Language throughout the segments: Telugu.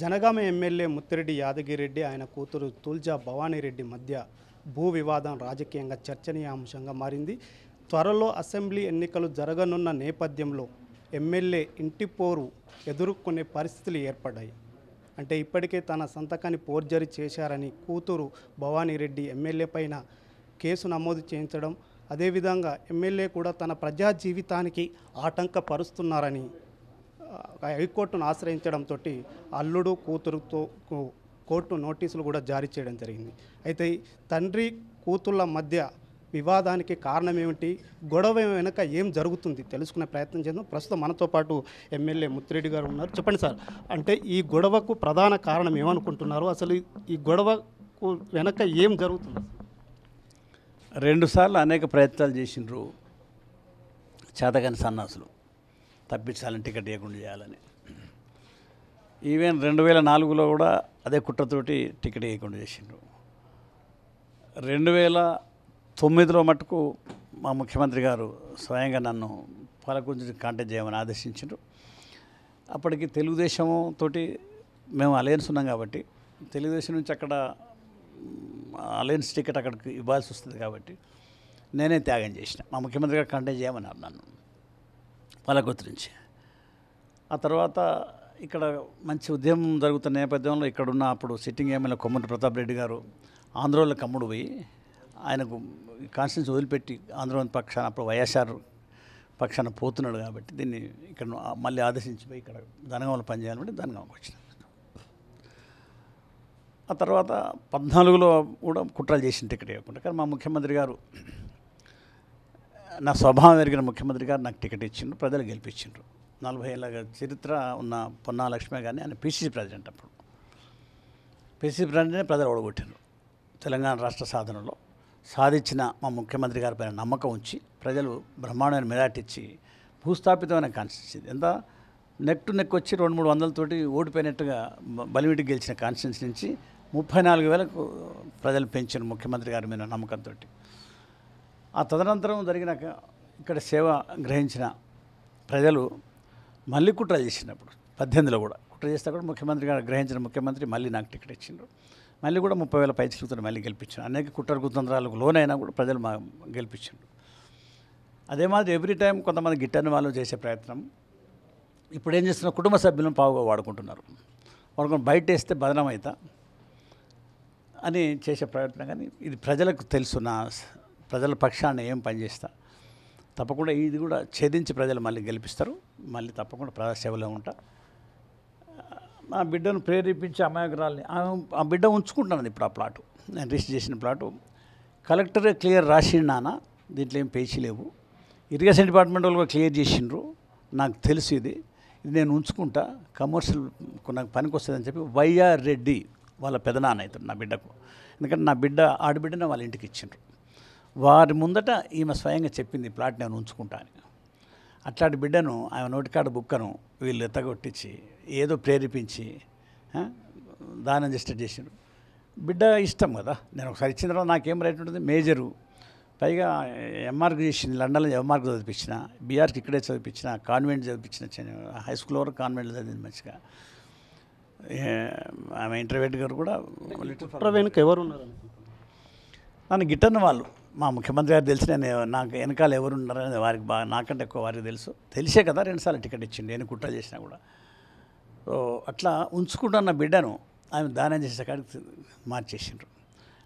జనగామ ఎమ్మెల్యే ముత్తిరెడ్డి యాదగిరెడ్డి ఆయన కూతురు తుల్జా భవానీరెడ్డి మధ్య భూ వివాదం రాజకీయంగా చర్చనీయాంశంగా మారింది త్వరలో అసెంబ్లీ ఎన్నికలు జరగనున్న నేపథ్యంలో ఎమ్మెల్యే ఇంటి పోరు ఎదుర్కొనే పరిస్థితులు ఏర్పడ్డాయి అంటే ఇప్పటికే తన సంతకాన్ని పోర్జరీ చేశారని కూతురు భవానీరెడ్డి ఎమ్మెల్యే పైన కేసు నమోదు చేయించడం అదేవిధంగా ఎమ్మెల్యే కూడా తన ప్రజా జీవితానికి ఆటంకపరుస్తున్నారని హైకోర్టును ఆశ్రయించడంతో అల్లుడు కూతురుతో కోర్టు నోటీసులు కూడా జారీ చేయడం జరిగింది అయితే తండ్రి కూతుళ్ళ మధ్య వివాదానికి కారణం ఏమిటి గొడవ వెనక ఏం జరుగుతుంది తెలుసుకునే ప్రయత్నం చేద్దాం ప్రస్తుతం మనతో పాటు ఎమ్మెల్యే ముత్తిరెడ్డి గారు ఉన్నారు చెప్పండి సార్ అంటే ఈ గొడవకు ప్రధాన కారణం ఏమనుకుంటున్నారు అసలు ఈ గొడవకు వెనక ఏం జరుగుతుంది రెండుసార్లు అనేక ప్రయత్నాలు చేసినారు చేతగాని సన్నాసులు తప్పించాలని టికెట్ ఇవ్వకుండా చేయాలని ఈవెన్ రెండు వేల నాలుగులో కూడా అదే కుట్రతోటి టికెట్ ఇవ్వకుండా చేసిండ్రు రెండు వేల తొమ్మిదిలో మటుకు మా ముఖ్యమంత్రి గారు స్వయంగా నన్ను పాలకుంచి కాంటాక్ట్ చేయమని ఆదేశించారు అప్పటికి తెలుగుదేశం తోటి మేము అలయన్స్ ఉన్నాం కాబట్టి తెలుగుదేశం నుంచి అక్కడ అలయన్స్ టికెట్ అక్కడికి ఇవ్వాల్సి వస్తుంది కాబట్టి నేనే త్యాగం చేసిన మా ముఖ్యమంత్రి గారు కాంటాక్ట్ చేయమన్నారు నన్ను పాలకోతి నుంచి ఆ తర్వాత ఇక్కడ మంచి ఉద్యమం జరుగుతున్న నేపథ్యంలో ఇక్కడున్న అప్పుడు సిట్టింగ్ ఎమ్మెల్యే కొమ్మటి ప్రతాప్ రెడ్డి గారు ఆంధ్రలో కమ్ముడు పోయి ఆయనకు కాన్స్టిట్యూన్సీ వదిలిపెట్టి ఆంధ్రలోని పక్షాన అప్పుడు వైఎస్ఆర్ పక్షాన పోతున్నాడు కాబట్టి దీన్ని ఇక్కడ మళ్ళీ పోయి ఇక్కడ ధనగామలో పనిచేయాలంటే ధనగామకు వచ్చిన ఆ తర్వాత పద్నాలుగులో కూడా కుట్రలు చేసిన ఇక్కడ ఇవ్వకుండా కానీ మా ముఖ్యమంత్రి గారు నా స్వభావం ఎరిగిన ముఖ్యమంత్రి గారు నాకు టికెట్ ఇచ్చిండ్రు ప్రజలు గెలిపించిండ్రు నలభై ఏళ్ళ చరిత్ర ఉన్న పొన్నా లక్ష్మే గారిని ఆయన పిసిసి ప్రెసిడెంట్ అప్పుడు పిసిసి ప్రెసిడెంట్ ప్రజలు ఓడగొట్టిండ్రు తెలంగాణ రాష్ట్ర సాధనలో సాధించిన మా ముఖ్యమంత్రి గారి పైన నమ్మకం ఉంచి ప్రజలు బ్రహ్మాండమైన మెజార్టీ ఇచ్చి భూస్థాపితమైన కాన్స్టిట్యూన్సీ ఎంత నెక్ టు నెక్ వచ్చి రెండు మూడు వందలతోటి ఓడిపోయినట్టుగా బలివిడికి గెలిచిన కాన్స్టిట్యూన్సీ నుంచి ముప్పై నాలుగు వేలకు ప్రజలు పెంచిన ముఖ్యమంత్రి గారి మీద నమ్మకంతో ఆ తదనంతరం జరిగిన ఇక్కడ సేవ గ్రహించిన ప్రజలు మళ్ళీ కుట్ర చేసినప్పుడు పద్దెనిమిదిలో కూడా కుట్ర చేస్తే కూడా ముఖ్యమంత్రి గారు గ్రహించిన ముఖ్యమంత్రి మళ్ళీ నాకు టికెట్ ఇచ్చిండ్రు మళ్ళీ కూడా ముప్పై వేల పై చిలుగుతున్న మళ్ళీ గెలిపించారు అనేక కుట్ర కుతంత్రాలకు లోనైనా కూడా ప్రజలు మా గెలిపించిండ్రు అదే మాది ఎవ్రీ టైం కొంతమంది గిట్టని వాళ్ళు చేసే ప్రయత్నం ఇప్పుడు ఏం చేస్తున్న కుటుంబ సభ్యులను పావుగా వాడుకుంటున్నారు వాడుకొని బయట వేస్తే బదనమైతా అని చేసే ప్రయత్నం కానీ ఇది ప్రజలకు తెలుసు నా ప్రజల పక్షాన్ని ఏం పనిచేస్తా తప్పకుండా ఇది కూడా ఛేదించి ప్రజలు మళ్ళీ గెలిపిస్తారు మళ్ళీ తప్పకుండా ప్రజా సేవలో ఉంటా నా బిడ్డను ప్రేరేపించి అమాయకురాలని ఆ బిడ్డ ఉంచుకుంటున్నాను ఇప్పుడు ఆ ప్లాటు నేను రిజిస్టర్ చేసిన ప్లాటు కలెక్టరే క్లియర్ నాన్న దీంట్లో ఏం పేచీ లేవు ఇరిగేషన్ డిపార్ట్మెంట్ వాళ్ళు క్లియర్ చేసిండ్రు నాకు తెలుసు ఇది ఇది నేను ఉంచుకుంటా కమర్షియల్ నాకు పనికి వస్తుందని చెప్పి వైఆర్ రెడ్డి వాళ్ళ పెదనాన్న అవుతాడు నా బిడ్డకు ఎందుకంటే నా బిడ్డ ఆడబిడ్డనే వాళ్ళ ఇంటికి ఇచ్చిండ్రు వారి ముందట ఈమె స్వయంగా చెప్పింది ప్లాట్ నేను ఉంచుకుంటాను అట్లాంటి బిడ్డను ఆమె నోటికాడ బుక్కను వీళ్ళు ఎత్తగొట్టించి ఏదో ప్రేరేపించి దానం చేస్తే చేసిండ్రు బిడ్డ ఇష్టం కదా నేను ఒకసారి ఇచ్చిన తర్వాత నాకేం రైట్ ఉంటుంది మేజరు పైగా ఎంఆర్కి చేసింది లండన్లో ఎంఆర్కి చదివించిన బీఆర్కి ఇక్కడే చదివించిన కాన్వెంట్ చదివించిన హై స్కూల్ వరకు కాన్వెంట్లో చదివింది మంచిగా ఆమె ఇంటర్వ్యూట్ గారు కూడా ఎవరు ఉన్నారు నన్ను గిట్టన్న వాళ్ళు మా ముఖ్యమంత్రి గారు తెలిసి నేను నాకు వెనకాల ఎవరు ఉన్నారని వారికి బాగా నాకంటే ఎక్కువ వారికి తెలుసు తెలిసే కదా రెండుసార్లు టికెట్ ఇచ్చింది నేను కుట్ర చేసినా కూడా సో అట్లా ఉంచుకుంటున్న బిడ్డను ఆమె దానం చేసే కాడికి మార్చేసిండ్రు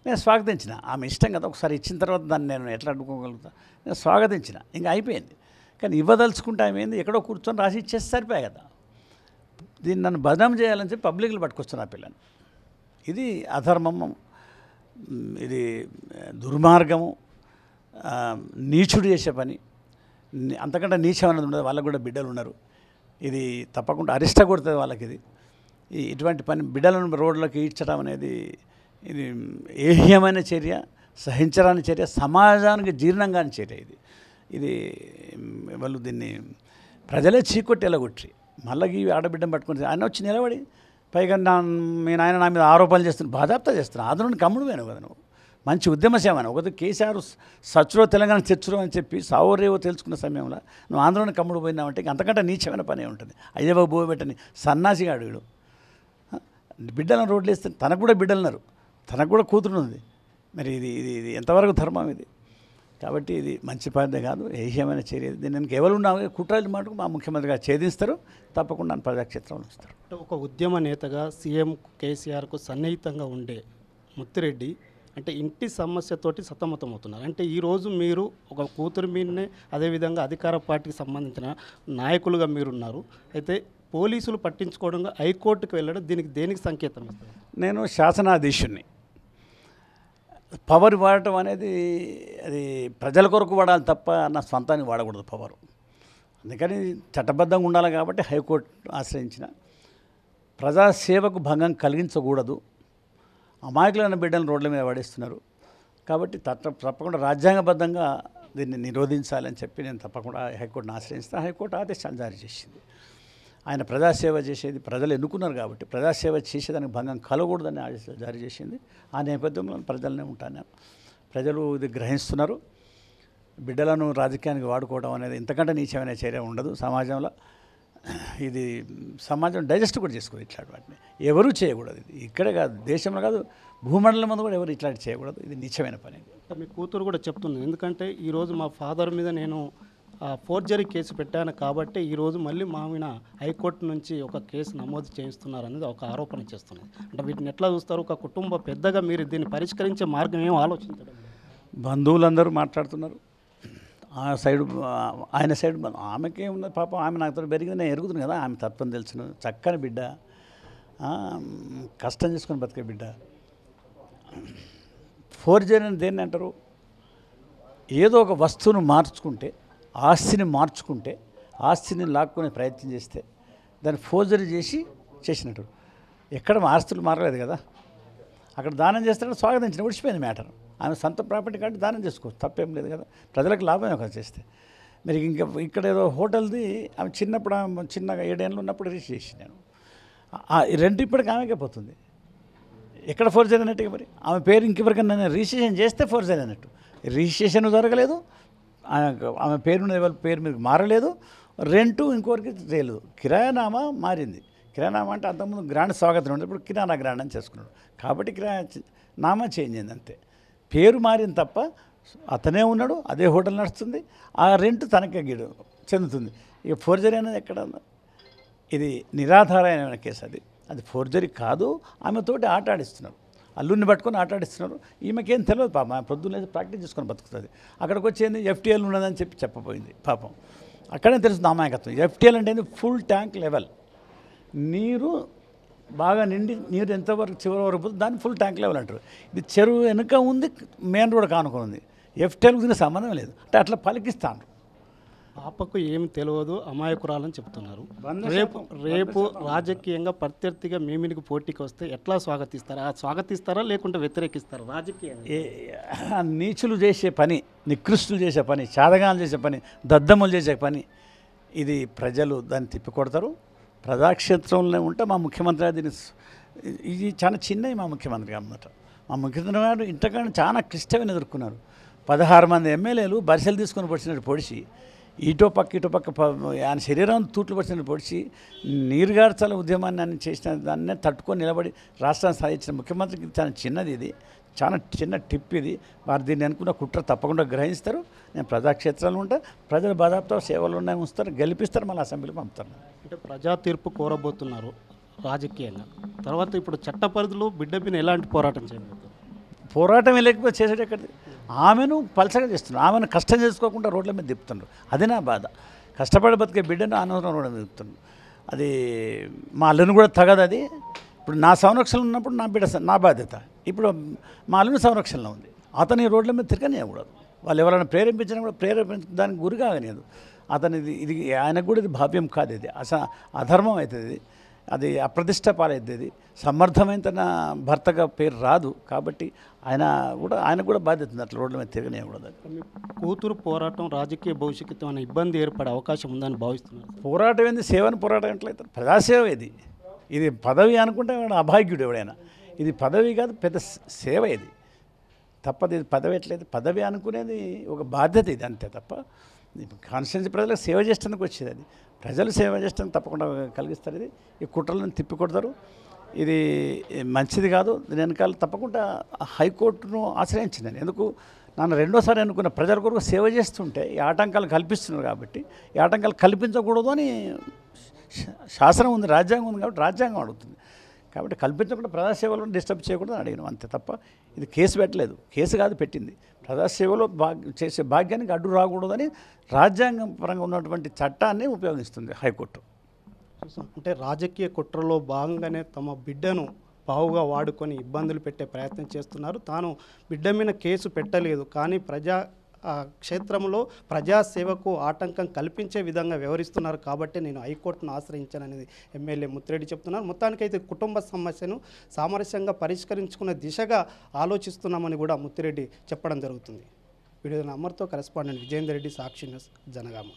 నేను స్వాగతించిన ఆమె ఇష్టం కదా ఒకసారి ఇచ్చిన తర్వాత దాన్ని నేను ఎట్లా అడ్డుకోగలుగుతా నేను స్వాగతించిన ఇంకా అయిపోయింది కానీ ఇవ్వదలుచుకుంటే ఆమె ఏంది ఎక్కడో కూర్చొని రాసి ఇచ్చేసి సరిపోయాయి కదా దీన్ని నన్ను బదనం చేయాలని చెప్పి పబ్లిక్లు పట్టుకొస్తున్నా పిల్లని ఇది అధర్మం ఇది దుర్మార్గము నీచుడు చేసే పని అంతకంటే నీచం అనేది ఉండదు వాళ్ళకు కూడా బిడ్డలు ఉన్నారు ఇది తప్పకుండా అరిష్ట కొడుతుంది వాళ్ళకి ఇది ఇటువంటి పని బిడ్డలను రోడ్లోకి ఈడ్చడం అనేది ఇది ఏహ్యమైన చర్య సహించరాని చర్య సమాజానికి జీర్ణంగాని చర్య ఇది ఇది వాళ్ళు దీన్ని ప్రజలే చీకొట్టి ఎలగొట్టి మళ్ళీ ఆడబిడ్డను పట్టుకుని ఆయన వచ్చి నిలబడి పైగా నా మీ నాయన నా మీద ఆరోపణలు చేస్తున్నా బాధాప్త చేస్తున్నా ఆదరణ కమ్ముడువేను కదా నువ్వు మంచి ఉద్యమసేమని ఒకటి కేసీఆర్ సచ్చురో తెలంగాణ చచ్చురో అని చెప్పి సావరేవో తెలుసుకున్న సమయంలో నువ్వు ఆంధ్రలోని కమ్ముడు పోయినావంటే అంతకంటే నీచమైన పనే ఉంటుంది అయ్యవ పెట్టని సన్నాసిగా అడుగుడు బిడ్డలను రోడ్లు వేస్తే తనకు కూడా బిడ్డలున్నారు తనకు కూడా కూతురు ఉంది మరి ఇది ఇది ఇది ఎంతవరకు ధర్మం ఇది కాబట్టి ఇది మంచి పద్ధతి కాదు ఏమైనా చర్య దీన్ని ఎవరు ఉన్నా కుట్రాలు మటుకు మా ముఖ్యమంత్రిగా ఛేదిస్తారు తప్పకుండా ప్రజాక్షేత్రంలో ఇస్తారు ఒక ఉద్యమ నేతగా సీఎం కేసీఆర్కు సన్నిహితంగా ఉండే ముత్తిరెడ్డి అంటే ఇంటి సమస్యతోటి సతమతం అవుతున్నారు అంటే ఈరోజు మీరు ఒక కూతురు మీదనే అదేవిధంగా అధికార పార్టీకి సంబంధించిన నాయకులుగా మీరున్నారు అయితే పోలీసులు పట్టించుకోవడంగా హైకోర్టుకు వెళ్ళడం దీనికి దేనికి సంకేతం నేను శాసనాధీశుణ్ణి పవర్ వాడటం అనేది అది ప్రజల కొరకు వాడాలి తప్ప నా సొంతానికి వాడకూడదు పవర్ అందుకని చట్టబద్ధంగా ఉండాలి కాబట్టి హైకోర్టు ఆశ్రయించిన ప్రజాసేవకు భంగం కలిగించకూడదు అమాయకులైన బిడ్డలను రోడ్ల మీద పడేస్తున్నారు కాబట్టి తట్ట తప్పకుండా రాజ్యాంగబద్ధంగా దీన్ని నిరోధించాలని చెప్పి నేను తప్పకుండా హైకోర్టును ఆశ్రయిస్తా హైకోర్టు ఆదేశాలు జారీ చేసింది ఆయన ప్రజాసేవ చేసేది ప్రజలు ఎన్నుకున్నారు కాబట్టి ప్రజాసేవ చేసేదానికి భంగం కలగకూడదని ఆదేశాలు జారీ చేసింది ఆ నేపథ్యంలో ప్రజలనే ఉంటాను ప్రజలు ఇది గ్రహిస్తున్నారు బిడ్డలను రాజకీయానికి వాడుకోవడం అనేది ఇంతకంటే నీచమైన చర్య ఉండదు సమాజంలో ఇది సమాజం డైజెస్ట్ కూడా చేసుకోదు ఇట్లాంటి వాటిని ఎవరూ చేయకూడదు ఇది ఇక్కడే కాదు దేశంలో కాదు భూమండలం మీద కూడా ఎవరు ఇట్లాంటి చేయకూడదు ఇది నీచమైన పని మీ కూతురు కూడా చెప్తున్నాను ఎందుకంటే ఈరోజు మా ఫాదర్ మీద నేను ఫోర్జరీ కేసు పెట్టాను కాబట్టి ఈరోజు మళ్ళీ మామిన హైకోర్టు నుంచి ఒక కేసు నమోదు చేయిస్తున్నారు అనేది ఒక ఆరోపణ చేస్తున్నారు అంటే వీటిని ఎట్లా చూస్తారు ఒక కుటుంబ పెద్దగా మీరు దీన్ని పరిష్కరించే మార్గం ఏం ఆలోచించడం బంధువులందరూ మాట్లాడుతున్నారు ఆ సైడ్ ఆయన సైడ్ ఆమెకే ఉన్నది పాపం ఆమె నాకు పెరిగింది నేను ఎరుగుతుంది కదా ఆమె తత్వం తెలిసిన చక్కని బిడ్డ కష్టం చేసుకొని బతికే బిడ్డ ఫోర్జరీ అని దేన్ని అంటారు ఏదో ఒక వస్తువును మార్చుకుంటే ఆస్తిని మార్చుకుంటే ఆస్తిని లాక్కునే ప్రయత్నం చేస్తే దాన్ని ఫోర్జరీ చేసి చేసినట్టు ఎక్కడ ఆస్తులు మారలేదు కదా అక్కడ దానం చేస్తే స్వాగతించిన విడిచిపోయింది మ్యాటర్ ఆమె సొంత ప్రాపర్టీ కాబట్టి దానం చేసుకోవచ్చు తప్పేం లేదు కదా ప్రజలకు లాభమే ఒక చేస్తే మరి ఇంకా ఇక్కడ ఏదో హోటల్ది ఆమె చిన్నప్పుడు ఆమె చిన్నగా ఏడేళ్ళు ఉన్నప్పుడు రీచ్ చేసి నేను రెంట్ ఇప్పటికి ఆమెకే పోతుంది ఎక్కడ ఫోర్జరీ అన్నట్టుగా మరి ఆమె పేరు ఇంకెవరికైనా రిజిస్ట్రేషన్ చేస్తే ఫోర్జరీ అన్నట్టు రిజిస్ట్రేషన్ జరగలేదు ఆమె పేరున్న వాళ్ళ పేరు మీద మారలేదు రెంటు ఇంకొకరికి చేయలేదు కిరాయనామా మారింది కిరాణామా అంటే అంతకుముందు గ్రాండ్ స్వాగతం ఉండేది ఇప్పుడు కిరాణా గ్రాండ్ అని చేసుకున్నాడు కాబట్టి కిరాయా నామా చేంజ్ అయింది అంతే పేరు మారింది తప్ప అతనే ఉన్నాడు అదే హోటల్ నడుస్తుంది ఆ రెంట్ తనకే గీడు చెందుతుంది ఇక ఫోర్జరీ అనేది ఎక్కడ ఇది నిరాధారమైన కేసు అది అది ఫోర్జరీ కాదు ఆమెతోటి ఆట ఆడిస్తున్నారు అల్లుని పట్టుకొని ఆటాడిస్తున్నారు ఈమెకేం తెలియదు పాపం పొద్దున్నే ప్రాక్టీస్ చేసుకొని బతుకుతుంది అక్కడికి వచ్చేది ఎఫ్టీఎల్ ఉన్నదని చెప్పి చెప్పబోయింది పాపం అక్కడే తెలుస్తుంది అమాయకత్వం ఎఫ్టీఎల్ అంటే ఫుల్ ట్యాంక్ లెవెల్ నీరు బాగా నిండి నీరు ఎంతవరకు చివరి వరకు దాన్ని ఫుల్ ట్యాంక్ లెవెల్ అంటారు ఇది చెరువు వెనుక ఉంది మెయిన్ రోడ్ కానుకొని ఉంది ఎఫ్టీఎల్ గురించి సంబంధం లేదు అంటే అట్లా పలికిస్తాను పాపకు ఏమి తెలియదు అమాయకురాలని చెప్తున్నారు రేపు రేపు రాజకీయంగా ప్రత్యర్థిగా మేమినికి పోటీకి వస్తే ఎట్లా ఆ స్వాగతిస్తారా లేకుంటే వ్యతిరేకిస్తారా రాజకీయంగా నీచులు చేసే పని నికృష్టులు చేసే పని చాదగాలు చేసే పని దద్దమ్మలు చేసే పని ఇది ప్రజలు దాన్ని తిప్పికొడతారు ప్రజాక్షేత్రంలో ఉంటే మా ముఖ్యమంత్రి గారు దీన్ని ఇది చాలా చిన్నవి మా ముఖ్యమంత్రి గారు అన్నమాట మా ముఖ్యమంత్రి గారు ఇంతకన్నా చాలా క్లిష్టమైన ఎదుర్కొన్నారు పదహారు మంది ఎమ్మెల్యేలు బరిసెలు తీసుకొని పొడిచినట్టు పొడిచి ఇటో పక్క ఇటో పక్క ఆయన శరీరం తూట్లు పడిచిన పొడిచి నీరుగార్చాల ఉద్యమాన్ని ఆయన చేసిన దాన్నే తట్టుకొని నిలబడి రాష్ట్రాన్ని సాధించిన ముఖ్యమంత్రికి చాలా చిన్నది ఇది చాలా చిన్న టిప్ ఇది వారు దీన్ని అనుకున్న కుట్ర తప్పకుండా గ్రహిస్తారు నేను ప్రజాక్షేత్రాలు ఉంటా ప్రజల బాధాపత సేవలు ఉన్నాయి ఉంచుతారు గెలిపిస్తారు మళ్ళీ అసెంబ్లీకి పంపుతారు అంటే ప్రజా తీర్పు కోరబోతున్నారు రాజకీయంగా తర్వాత ఇప్పుడు చట్ట పరిధిలో బిడ్డ ఎలాంటి పోరాటం చేయబోతుంది పోరాటం లేకపోతే చేసేది ఆమెను పలసగా చేస్తున్నారు ఆమెను కష్టం చేసుకోకుండా రోడ్ల మీద తిప్పుతున్నారు అది నా బాధ కష్టపడి బతికే బిడ్డను ఆనందం రోడ్ల మీద తిప్పుతున్నారు అది మా అల్లుని కూడా తగదు అది ఇప్పుడు నా సంరక్షణ ఉన్నప్పుడు నా బిడ్డ నా బాధ్యత ఇప్పుడు మా అల్లుని సంరక్షణలో ఉంది అతని రోడ్ల మీద తిరగనివ్వకూడదు వాళ్ళు ఎవరైనా ప్రేరేపించినా కూడా దానికి గురి కాగలేదు అతనిది ఇది ఆయనకు కూడా ఇది భావ్యం కాదు ఇది అస అధర్మం అవుతుంది అది అప్రతిష్ట పాలైద్ది అది సమర్థమైన తన భర్తగా పేరు రాదు కాబట్టి ఆయన కూడా ఆయన కూడా బాధ్యత ఉంది అట్లా రోడ్ల మీద తిరగనే కూడా కూతురు పోరాటం రాజకీయ భవిష్యత్తు అనే ఇబ్బంది ఏర్పడే అవకాశం ఉందని భావిస్తున్నారు పోరాటం ఏంది సేవని పోరాటం ఎట్లయితే ప్రజాసేవ ఇది ఇది పదవి అనుకుంటే అభాగ్యుడు ఎవడైనా ఇది పదవి కాదు పెద్ద సేవ ఇది తప్పది పదవి ఎట్లేదు పదవి అనుకునేది ఒక బాధ్యత ఇది అంతే తప్ప కాన్స్టిట్యున్సీ ప్రజలకు సేవ చేస్తానికి వచ్చేది అది ప్రజలు సేవ చేయడానికి తప్పకుండా కలిగిస్తారు ఇది ఈ కుట్రలను తిప్పికొడతారు ఇది మంచిది కాదు దీని వెనకాల తప్పకుండా హైకోర్టును ఆశ్రయించింది నేను ఎందుకు నన్ను రెండోసారి అనుకున్న ప్రజల కొరకు సేవ చేస్తుంటే ఈ ఆటంకాలు కల్పిస్తున్నారు కాబట్టి ఈ ఆటంకాలు కల్పించకూడదు అని శాసనం ఉంది రాజ్యాంగం ఉంది కాబట్టి రాజ్యాంగం అడుగుతుంది కాబట్టి కల్పించకుండా ప్రజాసేవలను డిస్టర్బ్ చేయకూడదు అడిగిన అంతే తప్ప ఇది కేసు పెట్టలేదు కేసు కాదు పెట్టింది ప్రజాసేవలో భా చేసే భాగ్యానికి అడ్డు రాకూడదని రాజ్యాంగం పరంగా ఉన్నటువంటి చట్టాన్ని ఉపయోగిస్తుంది హైకోర్టు అంటే రాజకీయ కుట్రలో భాగంగానే తమ బిడ్డను బావుగా వాడుకొని ఇబ్బందులు పెట్టే ప్రయత్నం చేస్తున్నారు తాను బిడ్డ మీద కేసు పెట్టలేదు కానీ ప్రజా క్షేత్రంలో ప్రజాసేవకు ఆటంకం కల్పించే విధంగా వ్యవహరిస్తున్నారు కాబట్టి నేను హైకోర్టును ఆశ్రయించాననేది ఎమ్మెల్యే ముత్తిరెడ్డి చెప్తున్నారు మొత్తానికైతే కుటుంబ సమస్యను సామరస్యంగా పరిష్కరించుకునే దిశగా ఆలోచిస్తున్నామని కూడా ముత్తిరెడ్డి చెప్పడం జరుగుతుంది వీడియో అమర్తో కరెస్పాండెంట్ విజేందర్ రెడ్డి సాక్షి న్యూస్ జనగామ